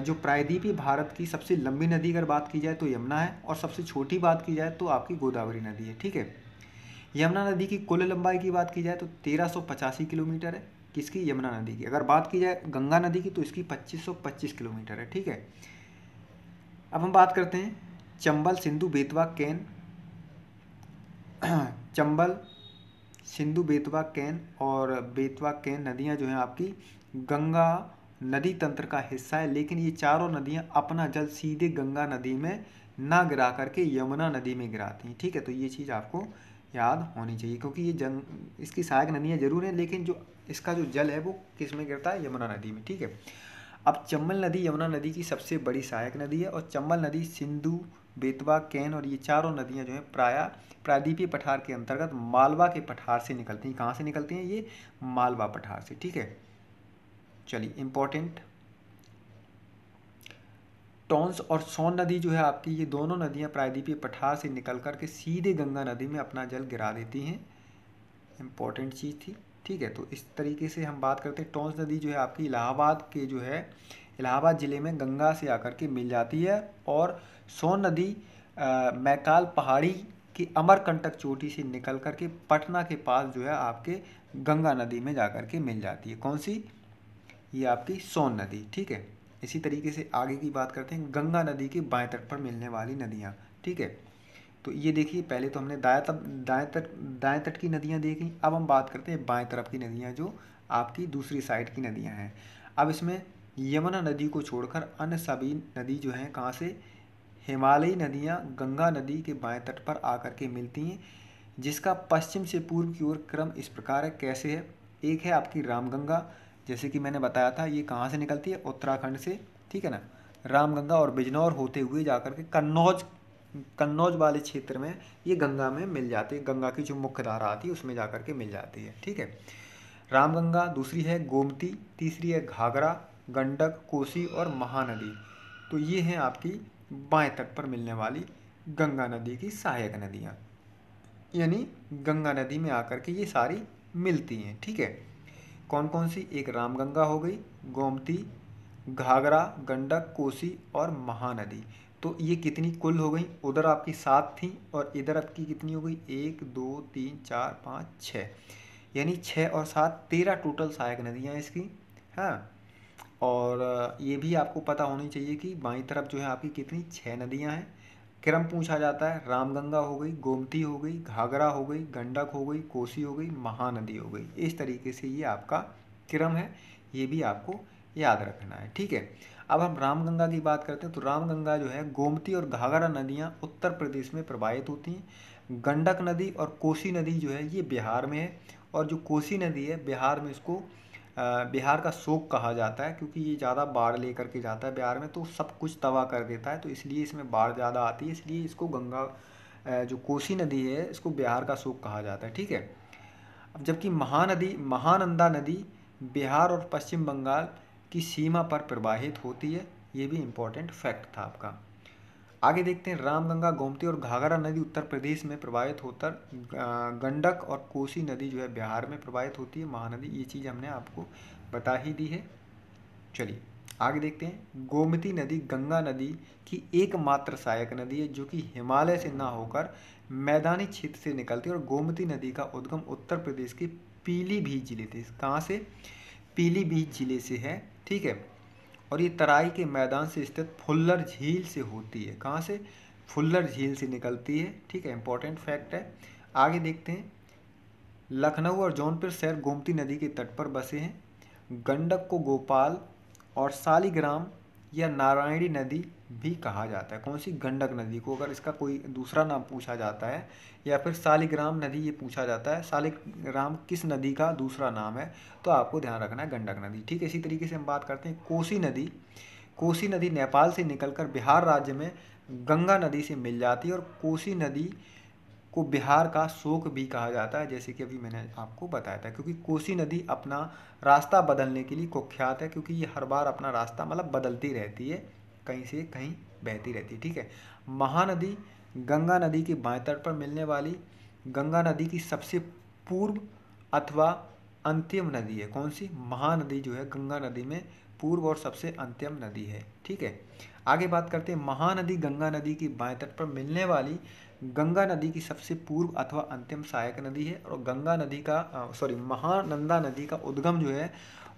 जो प्रायद्वीपी भारत की सबसे लंबी नदी अगर बात की जाए तो यमुना है और सबसे छोटी बात की जाए तो आपकी गोदावरी नदी है ठीक है यमुना नदी की कुल लंबाई की बात की जाए तो तेरह किलोमीटर है किसकी यमुना नदी की अगर बात की जाए गंगा नदी की तो इसकी 2525 किलोमीटर है ठीक है अब हम बात करते हैं चंबल सिंधु बेतवा कैन चंबल सिंधु बेतवा कैन और बेतवा कैन नदियां जो हैं आपकी गंगा नदी तंत्र का हिस्सा है लेकिन ये चारों नदियां अपना जल सीधे गंगा नदी में ना गिरा करके यमुना नदी में गिराती हैं ठीक है तो ये चीज़ आपको याद होनी चाहिए क्योंकि ये जंग इसकी सहायक नदियाँ जरूर हैं लेकिन जो इसका जो जल है वो किस में गिरता है यमुना नदी में ठीक है अब चम्बल नदी यमुना नदी की सबसे बड़ी सहायक नदी है और चम्बल नदी सिंधु बेतवा कैन और ये चारों नदियाँ जो हैं प्राय प्रादीपीय पठार के अंतर्गत मालवा के पठार से निकलती हैं कहाँ से निकलती हैं ये मालवा पठार से ठीक है चलिए इम्पोर्टेंट टोंस और सोन नदी जो है आपकी ये दोनों नदियाँ प्रायद्वीपीय पठार से निकल करके सीधे गंगा नदी में अपना जल गिरा देती हैं इम्पोर्टेंट चीज़ थी ठीक है तो इस तरीके से हम बात करते हैं टोंस नदी जो है आपकी इलाहाबाद के जो है इलाहाबाद ज़िले में गंगा से आकर के मिल जाती है और सोन नदी मैकाल पहाड़ी की अमरकंटक चोटी से निकल कर के पटना के पास जो है आपके गंगा नदी में जा कर के मिल जाती है कौन सी ये आपकी सोन नदी ठीक है इसी तरीके से आगे की बात करते हैं गंगा नदी के बाएं तट पर मिलने वाली नदियाँ ठीक है तो ये देखिए पहले तो हमने दाया तट दाएँ तट दाएँ तट की नदियाँ देखी अब हम बात करते हैं बाएँ तरफ की नदियाँ जो आपकी दूसरी साइड की नदियाँ हैं अब इसमें यमुना नदी को छोड़कर अन्य सभी नदी जो हैं कहाँ से हिमालयी नदियाँ गंगा नदी के बाएं तट पर आकर के मिलती हैं जिसका पश्चिम से पूर्व की ओर क्रम इस प्रकार है कैसे है एक है आपकी रामगंगा जैसे कि मैंने बताया था ये कहाँ से निकलती है उत्तराखंड से ठीक है ना रामगंगा और बिजनौर होते हुए जाकर के कन्नौज कन्नौज वाले क्षेत्र में ये गंगा में मिल जाती है गंगा की जो मुख्य धारा आती है उसमें जाकर के मिल जाती है ठीक है रामगंगा दूसरी है गोमती तीसरी है घाघरा गंडक कोसी और महानदी तो ये हैं आपकी बाएं तट पर मिलने वाली गंगा नदी की सहायक नदियाँ यानी गंगा नदी में आकर के ये सारी मिलती हैं ठीक है कौन कौन सी एक रामगंगा हो गई गोमती घाघरा गंडक कोसी और महानदी तो ये कितनी कुल हो गई उधर आपकी सात थी और इधर आपकी कितनी हो गई एक दो तीन चार पाँच छः यानी छः और सात तेरह टोटल सहायक नदियाँ इसकी हाँ और ये भी आपको पता होनी चाहिए कि बाई तरफ जो है आपकी कितनी छः नदियाँ हैं क्रम पूछा जाता है रामगंगा हो गई गोमती हो गई घाघरा हो गई गंडक हो गई कोसी हो गई महानदी हो गई इस तरीके से ये आपका क्रम है ये भी आपको याद रखना है ठीक है अब हम रामगंगा की बात करते हैं तो रामगंगा जो है गोमती और घाघरा नदियाँ उत्तर प्रदेश में प्रवाहित होती हैं गंडक नदी और कोसी नदी जो है ये बिहार में है और जो कोसी नदी है बिहार में इसको बिहार का शोक कहा जाता है क्योंकि ये ज़्यादा बाढ़ लेकर के जाता है बिहार में तो सब कुछ तबाह कर देता है तो इसलिए इसमें बाढ़ ज़्यादा आती है इसलिए इसको गंगा जो कोसी नदी है इसको बिहार का शोक कहा जाता है ठीक है अब जबकि महानदी महानंदा नदी बिहार और पश्चिम बंगाल की सीमा पर प्रवाहित होती है ये भी इम्पोर्टेंट फैक्ट था आपका आगे देखते हैं रामगंगा गोमती और घाघरा नदी उत्तर प्रदेश में प्रवाहित होकर गंडक और कोसी नदी जो है बिहार में प्रभावित होती है महानदी ये चीज़ हमने आपको बता ही दी है चलिए आगे देखते हैं गोमती नदी गंगा नदी की एकमात्र सहायक नदी है जो कि हिमालय से ना होकर मैदानी क्षेत्र से निकलती है और गोमती नदी का उद्गम उत्तर प्रदेश के पीलीभीत जिले से कहाँ से पीलीभीत जिले से है ठीक है और ये तराई के मैदान से स्थित फुल्लर झील से होती है कहाँ से फुल्लर झील से निकलती है ठीक है इंपॉर्टेंट फैक्ट है आगे देखते हैं लखनऊ और जौनपुर शहर गोमती नदी के तट पर बसे हैं गंडक को गोपाल और सालीग्राम या नारायणी नदी भी कहा जाता है कौन सी गंडक नदी को अगर इसका कोई दूसरा नाम पूछा जाता है या फिर सालिग्राम नदी ये पूछा जाता है सालिग्राम किस नदी का दूसरा नाम है तो आपको ध्यान रखना है गंडक नदी ठीक है इसी तरीके से हम बात करते हैं कोसी नदी कोसी नदी नेपाल से निकलकर बिहार राज्य में गंगा नदी से मिल जाती है और कोसी नदी को बिहार का शोक भी कहा जाता है जैसे कि अभी मैंने आपको बताया था क्योंकि कोसी नदी अपना रास्ता बदलने के लिए कुख्यात है क्योंकि ये हर बार अपना रास्ता मतलब बदलती रहती है कहीं से कहीं बहती रहती है ठीक है महानदी गंगा नदी के बाएं तट पर मिलने वाली गंगा नदी की सबसे पूर्व अथवा अंतिम नदी है कौन सी महानदी जो है गंगा नदी में पूर्व और सबसे अंतिम नदी है ठीक है आगे बात करते हैं महानदी गंगा नदी की बाएं तट पर मिलने वाली गंगा नदी की सबसे पूर्व अथवा अंतिम सहायक नदी है और गंगा नदी का सॉरी महानंदा नदी का उद्गम जो है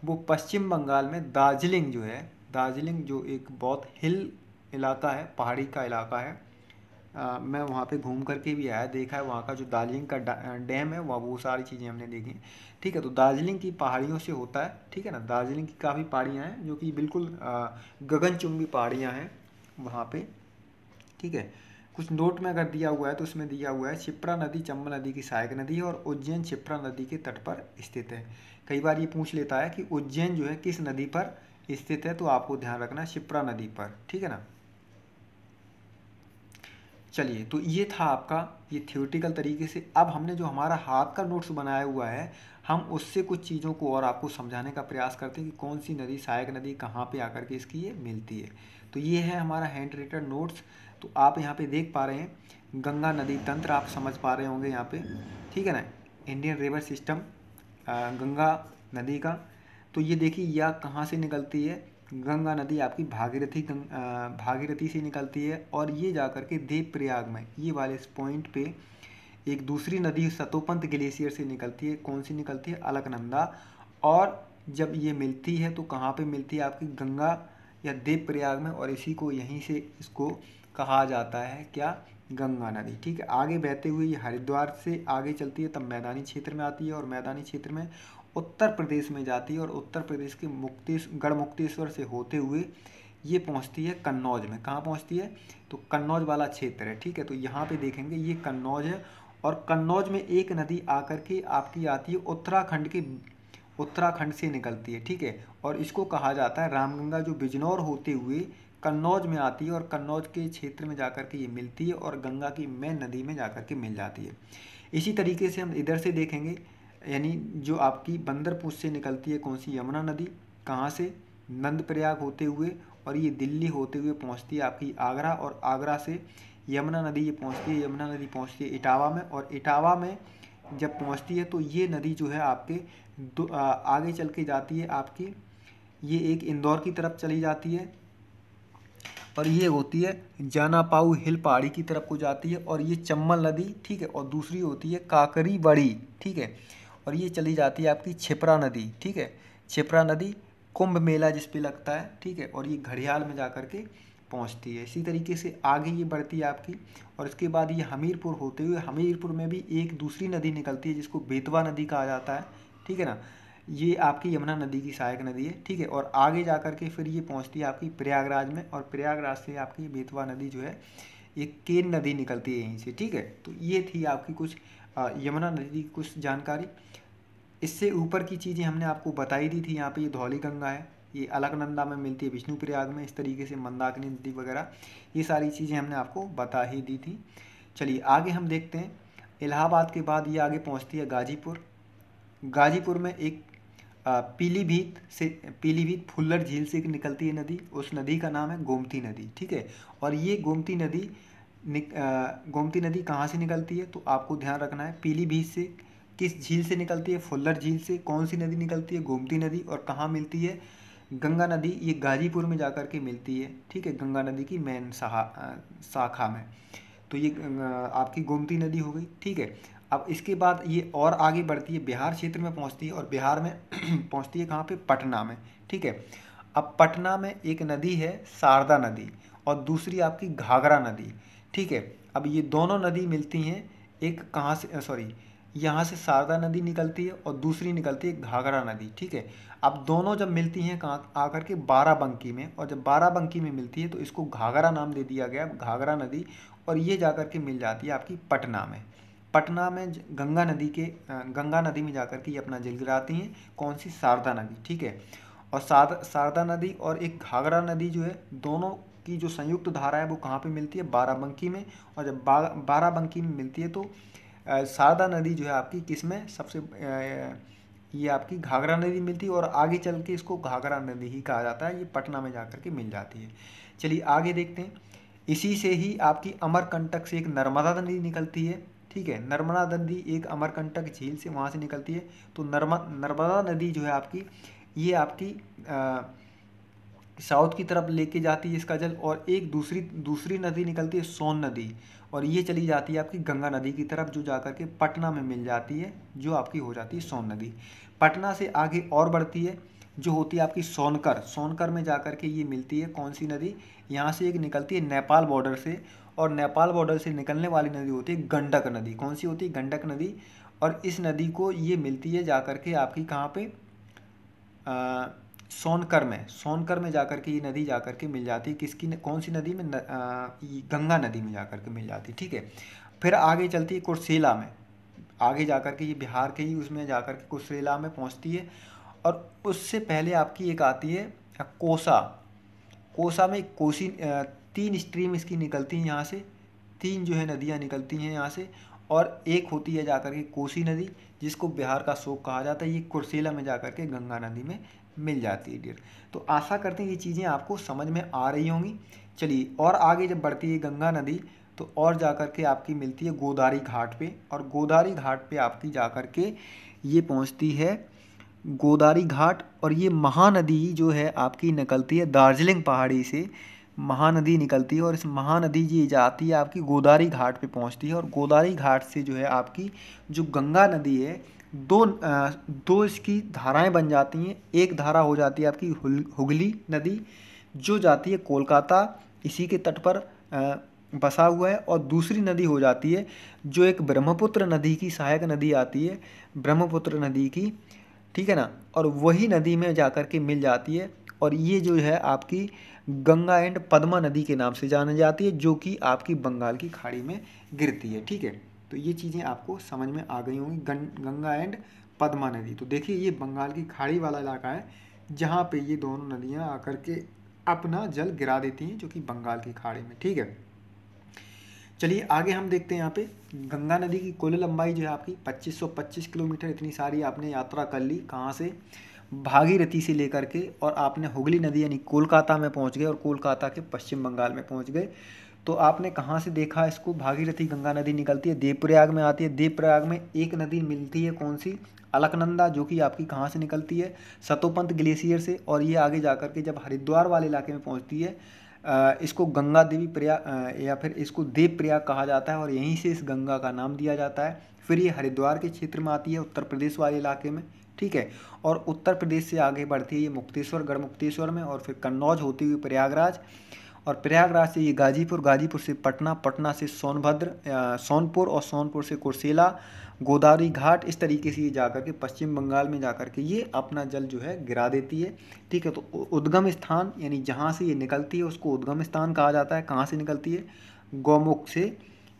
वो पश्चिम बंगाल में दार्जिलिंग जो है दार्जिलिंग जो एक बहुत हिल इलाका है पहाड़ी का इलाका है आ, मैं वहाँ पे घूम करके भी आया देखा है वहाँ का जो दार्जिलिंग का डैम है वहाँ वो सारी चीज़ें हमने देखी ठीक है तो दार्जिलिंग की पहाड़ियों से होता है ठीक है ना दार्जिलिंग की काफ़ी पहाड़ियाँ हैं जो कि बिल्कुल गगनचुंबी पहाड़ियाँ हैं वहाँ पे ठीक है कुछ नोट में अगर दिया हुआ है तो उसमें दिया हुआ है छिप्रा नदी चंबल नदी की सहायक नदी है और उज्जैन छिप्रा नदी के तट पर स्थित है कई बार ये पूछ लेता है कि उज्जैन जो है किस नदी पर स्थित है तो आपको ध्यान रखना छिप्रा नदी पर ठीक है ना चलिए तो ये था आपका ये थियोटिकल तरीके से अब हमने जो हमारा हाथ का नोट्स बनाया हुआ है हम उससे कुछ चीज़ों को और आपको समझाने का प्रयास करते हैं कि कौन सी नदी सहायक नदी कहाँ पे आकर के इसकी ये मिलती है तो ये है हमारा हैंड रिटन नोट्स तो आप यहाँ पे देख पा रहे हैं गंगा नदी तंत्र आप समझ पा रहे होंगे यहाँ पे ठीक है ना इंडियन रिवर सिस्टम गंगा नदी का तो ये देखिए यह कहाँ से निकलती है गंगा नदी आपकी भागीरथी भागीरथी से निकलती है और ये जा कर के देव प्रयाग में ये वाले इस पॉइंट पे एक दूसरी नदी सतोपंत ग्लेशियर से निकलती है कौन सी निकलती है अलकनंदा और जब ये मिलती है तो कहाँ पे मिलती है आपकी गंगा या देव प्रयाग में और इसी को यहीं से इसको कहा जाता है क्या गंगा नदी ठीक है आगे बहते हुए ये हरिद्वार से आगे चलती है तब मैदानी क्षेत्र में आती है और मैदानी क्षेत्र में उत्तर प्रदेश में जाती है और उत्तर प्रदेश के मुक्तेश गढ़ मुक्तेश्वर से होते हुए ये पहुंचती है कन्नौज में कहाँ पहुंचती है तो कन्नौज वाला क्षेत्र है ठीक है तो यहाँ पे देखेंगे ये कन्नौज है और कन्नौज में एक नदी आकर के आपकी आती है उत्तराखंड के उत्तराखंड से निकलती है ठीक है और इसको कहा जाता है रामगंगा जो बिजनौर होते हुए कन्नौज में आती है और कन्नौज के क्षेत्र में जाकर के ये मिलती है और गंगा की मैन नदी में जाकर के मिल जाती है इसी तरीके से हम इधर से देखेंगे यानी जो आपकी बंदरपुर से निकलती है कौन सी यमुना नदी कहाँ से नंदप्रयाग होते हुए और ये दिल्ली होते हुए पहुँचती है आपकी आगरा और आगरा से यमुना नदी ये पहुँचती है यमुना नदी पहुँचती है इटावा में और इटावा में जब पहुँचती है तो ये नदी जो है आपके आगे चल के जाती है आपकी ये एक इंदौर की तरफ चली जाती है और ये होती है जानापाऊ हिल पहाड़ी की तरफ को जाती है और ये चम्बल नदी ठीक है और दूसरी होती है काकरी बड़ी ठीक है और ये चली जाती है आपकी छिपरा नदी ठीक है छिपरा नदी कुंभ मेला जिस पे लगता है ठीक है और ये घड़ियाल में जा कर के पहुँचती है इसी तरीके से आगे ये बढ़ती है आपकी और इसके बाद ये हमीरपुर होते हुए हमीरपुर में भी एक दूसरी नदी निकलती है जिसको बेतवा नदी कहा जाता है ठीक है ना ये आपकी यमुना नदी की सहायक नदी है ठीक है और आगे जा कर के फिर ये पहुँचती है आपकी प्रयागराज में और प्रयागराज से आपकी बेतवा नदी जो है ये केन नदी निकलती है यहीं से ठीक है तो ये थी आपकी कुछ यमुना नदी की कुछ जानकारी इससे ऊपर की चीज़ें हमने आपको बताई दी थी यहाँ पे ये धौली गंगा है ये अलकनंदा में मिलती है विष्णुप्रयाग में इस तरीके से मंदाकिनी नदी वगैरह ये सारी चीज़ें हमने आपको बता ही दी थी चलिए आगे हम देखते हैं इलाहाबाद के बाद ये आगे पहुँचती है गाजीपुर गाजीपुर में एक पीलीभीत से पीलीभीत फुल्लर झील से निकलती है नदी उस नदी का नाम है गोमती नदी ठीक है और ये गोमती नदी गोमती नदी कहाँ से निकलती है तो आपको ध्यान रखना है पीलीभीत से किस झील से निकलती है फुल्लर झील से कौन सी नदी निकलती है गोमती नदी और कहाँ मिलती है गंगा नदी ये गाजीपुर में जा के मिलती है ठीक है गंगा नदी की मेन शाखा में तो ये आपकी गोमती नदी हो गई ठीक है अब इसके बाद ये और आगे बढ़ती है बिहार क्षेत्र में पहुंचती है और बिहार में पहुंचती है कहाँ पे पटना में ठीक है अब पटना में एक नदी है शारदा नदी और दूसरी आपकी घाघरा नदी ठीक है अब ये दोनों नदी मिलती हैं एक कहाँ से सॉरी यहाँ से शारदा नदी निकलती है और दूसरी निकलती है घाघरा नदी ठीक है अब दोनों जब मिलती हैं कहाँ आकर के बाराबंकी में और जब बाराबंकी में मिलती है तो इसको घाघरा नाम दे दिया गया घाघरा नदी और ये जाकर के मिल जाती है आपकी पटना में पटना में गंगा नदी के गंगा नदी में जाकर के ये अपना जल गिराती हैं कौन सी शारदा नदी ठीक है और शारदा शारदा नदी और एक घाघरा नदी जो है दोनों की जो संयुक्त धारा है वो कहाँ पे मिलती है बाराबंकी में और जब बा, बाराबंकी में मिलती है तो शारदा नदी जो है आपकी किस में सबसे ये आपकी घाघरा नदी मिलती है और आगे चल के इसको घाघरा नदी ही कहा जाता है ये पटना में जा के मिल जाती है चलिए आगे देखते हैं इसी से ही आपकी अमरकंटक से एक नर्मदा नदी निकलती है ठीक है नर्मदा नदी एक अमरकंटक झील से वहाँ से निकलती है तो नर्मा नर्मदा नदी जो है आपकी ये आपकी साउथ की तरफ लेके जाती है इसका जल और एक दूसरी दूसरी नदी निकलती है सोन नदी और ये चली जाती है आपकी गंगा नदी की तरफ जो जाकर के पटना में मिल जाती है जो आपकी हो जाती है सोन नदी पटना से आगे और बढ़ती है जो होती है आपकी सोनकर सोनकर में जाकर के ये मिलती है कौन सी नदी यहाँ से एक निकलती है नेपाल बॉर्डर से और नेपाल बॉर्डर से निकलने वाली नदी होती है गंडक नदी कौन सी होती है गंडक नदी और इस नदी को ये मिलती है जा कर के आपकी कहाँ पे सोनकर में सोनकर में जा कर के ये नदी जा कर के मिल जाती है किसकी कौन सी नदी में न, आ, गंगा नदी में जा कर के मिल जाती ठीक है फिर आगे चलती है कुरसेला में आगे जा कर के ये बिहार के ही उसमें जा कर के कुरसेला में पहुँचती है और उससे पहले आपकी एक आती है कोसा कोसा में कोसी तीन स्ट्रीम इसकी निकलती हैं यहाँ से तीन जो है नदियाँ निकलती हैं यहाँ से और एक होती है जाकर के कोसी नदी जिसको बिहार का शोक कहा जाता है ये कुरसेला में जाकर के गंगा नदी में मिल जाती है डियर तो आशा करते हैं ये चीज़ें आपको समझ में आ रही होंगी चलिए और आगे जब बढ़ती है गंगा नदी तो और जा कर के आपकी मिलती है गोदारी घाट पे और गोदारी घाट पे आपकी जा कर के ये पहुंचती है गोदारी घाट और ये महानदी जो है आपकी निकलती है दार्जिलिंग पहाड़ी से महानदी निकलती है और इस महानदी जी जाती है आपकी गोदारी घाट पे पहुंचती है और गोदारी घाट से जो है आपकी जो गंगा नदी है दो दो इसकी धाराएं बन जाती हैं एक धारा हो जाती है आपकी हुगली नदी जो जाती है कोलकाता इसी के तट पर बसा हुआ है और दूसरी नदी हो जाती है जो एक ब्रह्मपुत्र नदी की सहायक नदी आती है ब्रह्मपुत्र नदी की ठीक है ना और वही नदी में जाकर के मिल जाती है और ये जो है आपकी गंगा एंड पद्मा नदी के नाम से जानी जाती है जो कि आपकी बंगाल की खाड़ी में गिरती है ठीक है तो ये चीज़ें आपको समझ में आ गई होंगी गंगा एंड पद्मा नदी तो देखिए ये बंगाल की खाड़ी वाला इलाका है जहाँ पे ये दोनों नदियाँ आकर के अपना जल गिरा देती हैं जो कि बंगाल की खाड़ी में ठीक है चलिए आगे हम देखते हैं यहाँ पे गंगा नदी की कुल लंबाई जो है आपकी 2525 किलोमीटर इतनी सारी आपने यात्रा कर ली कहाँ से भागीरथी से लेकर के और आपने हुगली नदी यानी कोलकाता में पहुंच गए और कोलकाता के पश्चिम बंगाल में पहुंच गए तो आपने कहाँ से देखा इसको भागीरथी गंगा नदी निकलती है देवप्रयाग में आती है देवप्रयाग में एक नदी मिलती है कौन सी अलकनंदा जो कि आपकी कहाँ से निकलती है सतोपंत ग्लेशियर से और ये आगे जा कर के जब हरिद्वार वाले इलाके में पहुँचती है इसको गंगा देवी प्रयाग या फिर इसको देव प्रयाग कहा जाता है और यहीं से इस गंगा का नाम दिया जाता है फिर ये हरिद्वार के क्षेत्र में आती है उत्तर प्रदेश वाले इलाके में ठीक है और उत्तर प्रदेश से आगे बढ़ती है ये मुक्तेश्वर गढ़ मुक्तेश्वर में और फिर कन्नौज होती हुई प्रयागराज और प्रयागराज से ये गाजीपुर गाजीपुर से पटना पटना से सोनभद्र सोनपुर और सोनपुर से कुरसेला गोदावरी घाट इस तरीके से ये जाकर के पश्चिम बंगाल में जाकर के ये अपना जल जो है गिरा देती है ठीक है तो उद्गम स्थान यानी जहाँ से ये निकलती है उसको उद्गम स्थान कहा जाता है कहाँ से निकलती है गौमुख से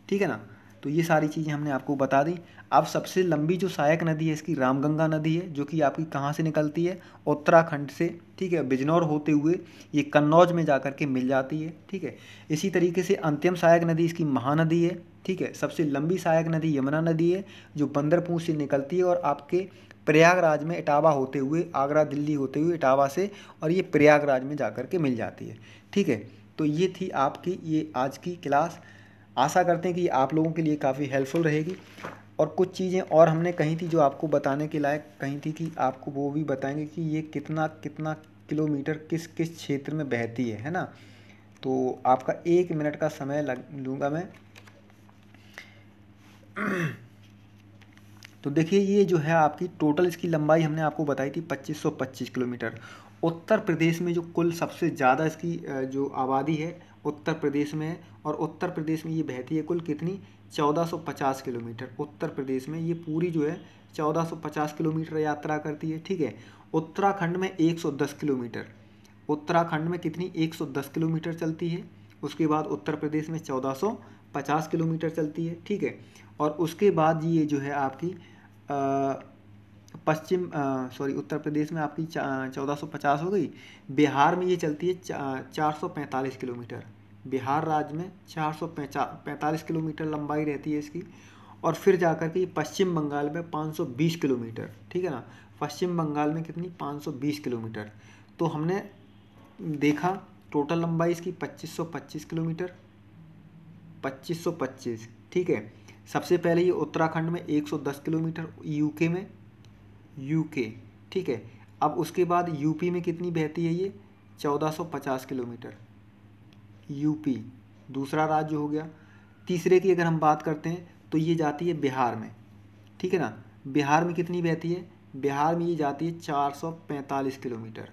ठीक है ना तो ये सारी चीज़ें हमने आपको बता दी अब सबसे लंबी जो सहायक नदी है इसकी रामगंगा नदी है जो कि आपकी कहाँ से निकलती है उत्तराखंड से ठीक है बिजनौर होते हुए ये कन्नौज में जा कर के मिल जाती है ठीक है इसी तरीके से अंतिम सहायक नदी इसकी महानदी है ठीक है सबसे लंबी सहायक नदी यमुना नदी है जो बंदरपूँ से निकलती है और आपके प्रयागराज में इटावा होते हुए आगरा दिल्ली होते हुए इटावा से और ये प्रयागराज में जा कर के मिल जाती है ठीक है तो ये थी आपकी ये आज की क्लास आशा करते हैं कि आप लोगों के लिए काफ़ी हेल्पफुल रहेगी और कुछ चीज़ें और हमने कहीं थी जो आपको बताने के लायक कहीं थी कि आपको वो भी बताएंगे कि ये कितना कितना किलोमीटर किस किस क्षेत्र में बहती है है ना तो आपका एक मिनट का समय लग लूँगा मैं तो देखिए ये जो है आपकी टोटल इसकी लंबाई हमने आपको बताई थी 2525 किलोमीटर उत्तर प्रदेश में जो कुल सबसे ज़्यादा इसकी जो आबादी है उत्तर प्रदेश में है और उत्तर प्रदेश में ये बहती है कुल कितनी 1450 किलोमीटर उत्तर प्रदेश में ये पूरी जो है 1450 किलोमीटर यात्रा करती है ठीक है उत्तराखंड में 110 किलोमीटर उत्तराखंड में कितनी 110 किलोमीटर चलती है उसके बाद उत्तर प्रदेश में 1450 किलोमीटर चलती है ठीक है और उसके बाद ये जो है आपकी आ, पश्चिम सॉरी उत्तर प्रदेश में आपकी चौदह सौ पचास हो गई बिहार में ये चलती है चार सौ पैंतालीस किलोमीटर बिहार राज्य में चार सौ पैंतालीस किलोमीटर लंबाई रहती है इसकी और फिर जाकर के पश्चिम बंगाल में 520 किलोमीटर ठीक है ना पश्चिम बंगाल में कितनी 520 किलोमीटर तो हमने देखा टोटल लंबाई इसकी 2525 किलोमीटर 2525 ठीक है सबसे पहले ये उत्तराखंड में 110 किलोमीटर यूके में यूके ठीक है अब उसके बाद यूपी में कितनी बहती है ये 1450 किलोमीटर यूपी दूसरा राज्य हो गया तीसरे की अगर हम बात करते हैं तो ये जाती है बिहार में ठीक है ना बिहार में कितनी बहती है बिहार में ये जाती है 445 किलोमीटर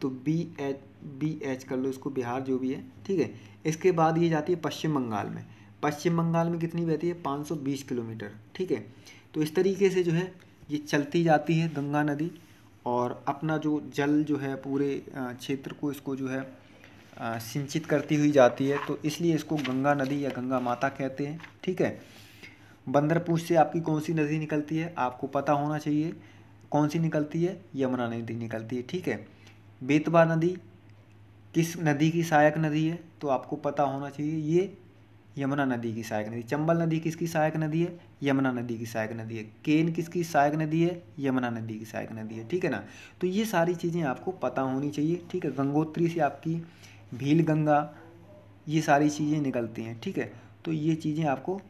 तो बी एच बी एच कर लो इसको बिहार जो भी है ठीक है इसके बाद ये जाती है पश्चिम बंगाल में पश्चिम बंगाल में कितनी बहती है 520 किलोमीटर ठीक है तो इस तरीके से जो है ये चलती जाती है गंगा नदी और अपना जो जल जो है पूरे क्षेत्र को इसको जो है सिंचित करती हुई जाती है तो इसलिए इसको गंगा नदी या गंगा माता कहते हैं ठीक है बंदरपूछ से आपकी कौन सी नदी निकलती है आपको पता होना चाहिए कौन सी निकलती है यमुना नदी निकलती है ठीक है बेतवा नदी किस नदी की सहायक नदी है तो आपको पता होना चाहिए ये यमुना नदी की सहायक नदी चंबल नदी किसकी सहायक नदी है यमुना नदी की सहायक नदी है केन किसकी सहायक नदी है यमुना नदी की सहायक नदी है ठीक है ना तो ये सारी चीज़ें आपको पता होनी चाहिए ठीक है गंगोत्री से आपकी भील गंगा ये सारी चीज़ें निकलती हैं ठीक है तो ये चीज़ें आपको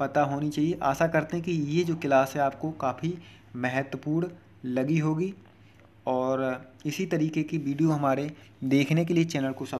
पता होनी चाहिए आशा करते हैं कि ये जो क्लास है आपको काफ़ी महत्वपूर्ण लगी होगी और इसी तरीके की वीडियो हमारे देखने के लिए चैनल को